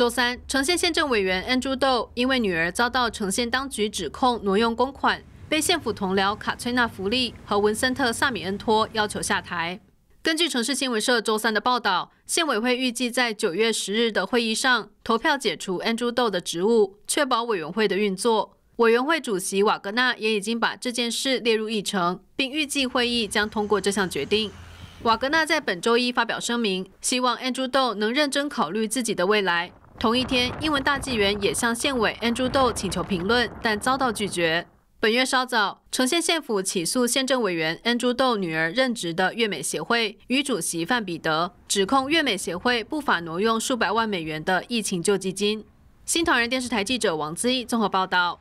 周三，城县县政委员安朱豆因为女儿遭到城县当局指控挪用公款，被县府同僚卡崔娜·弗利和文森特·萨米恩托要求下台。根据城市新闻社周三的报道，县委会预计在九月十日的会议上投票解除安朱豆的职务，确保委员会的运作。委员会主席瓦格纳也已经把这件事列入议程，并预计会议将通过这项决定。瓦格纳在本周一发表声明，希望安朱豆能认真考虑自己的未来。同一天，英文大纪元也向县委恩珠豆请求评论，但遭到拒绝。本月稍早，城县县府起诉县政委员恩珠豆女儿任职的越美协会与主席范彼得，指控越美协会不法挪用数百万美元的疫情救济金。新唐人电视台记者王姿综合报道。